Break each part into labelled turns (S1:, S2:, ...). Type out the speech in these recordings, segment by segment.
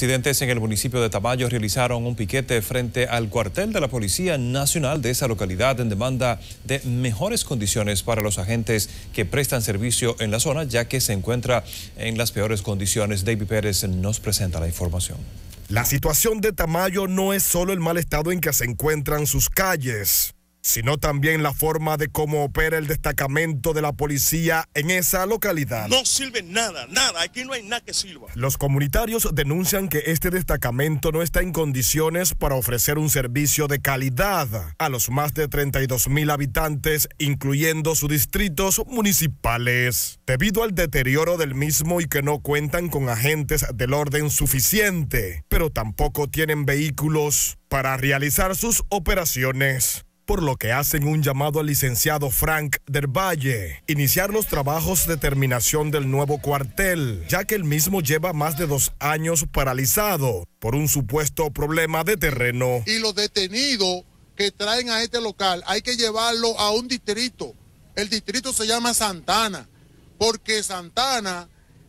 S1: Residentes en el municipio de Tamayo realizaron un piquete frente al cuartel de la Policía Nacional de esa localidad en demanda de mejores condiciones para los agentes que prestan servicio en la zona, ya que se encuentra en las peores condiciones. David Pérez nos presenta la información. La situación de Tamayo no es solo el mal estado en que se encuentran sus calles sino también la forma de cómo opera el destacamento de la policía en esa localidad. No sirve nada, nada, aquí no hay nada que sirva. Los comunitarios denuncian que este destacamento no está en condiciones para ofrecer un servicio de calidad a los más de 32 mil habitantes, incluyendo sus distritos municipales. Debido al deterioro del mismo y que no cuentan con agentes del orden suficiente, pero tampoco tienen vehículos para realizar sus operaciones por lo que hacen un llamado al licenciado Frank del Valle, iniciar los trabajos de terminación del nuevo cuartel, ya que el mismo lleva más de dos años paralizado por un supuesto problema de terreno.
S2: Y los detenidos que traen a este local hay que llevarlo a un distrito. El distrito se llama Santana, porque Santana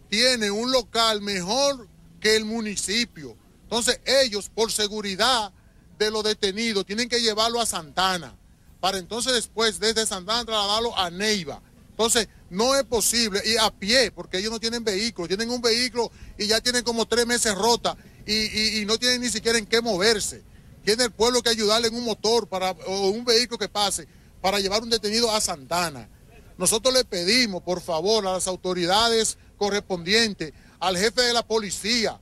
S2: tiene un local mejor que el municipio. Entonces ellos, por seguridad, de lo detenido, tienen que llevarlo a Santana, para entonces después desde Santana trasladarlo a Neiva. Entonces, no es posible, y a pie, porque ellos no tienen vehículo, tienen un vehículo y ya tienen como tres meses rota y, no tienen ni siquiera en qué moverse. Tiene el pueblo que ayudarle en un motor para, o un vehículo que pase para llevar un detenido a Santana. Nosotros le pedimos, por favor, a las autoridades correspondientes, al jefe de la policía,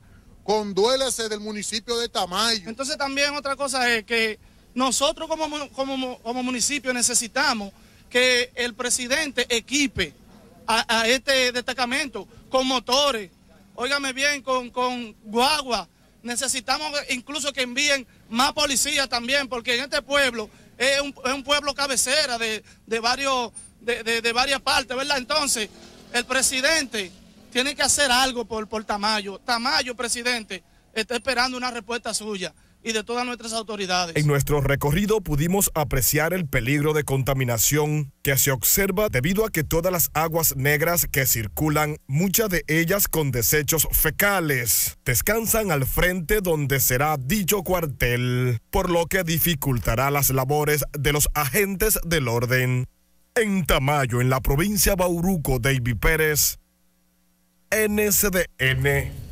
S3: Conduélase del municipio de Tamayo. Entonces también otra cosa es que nosotros como, como, como municipio necesitamos que el presidente equipe a, este destacamento con motores, óigame bien, con, guagua. Necesitamos incluso que envíen más policías también, porque en este pueblo es un, pueblo cabecera de, varios, de varias partes, ¿verdad? Entonces, el presidente tiene que hacer algo por, por Tamayo. Tamayo, presidente, está esperando una respuesta suya y de todas nuestras autoridades.
S1: En nuestro recorrido pudimos apreciar el peligro de contaminación que se observa debido a que todas las aguas negras que circulan, muchas de ellas con desechos fecales, descansan al frente donde será dicho cuartel, por lo que dificultará las labores de los agentes del orden. En Tamayo, en la provincia Bauruco, David Pérez, NCDN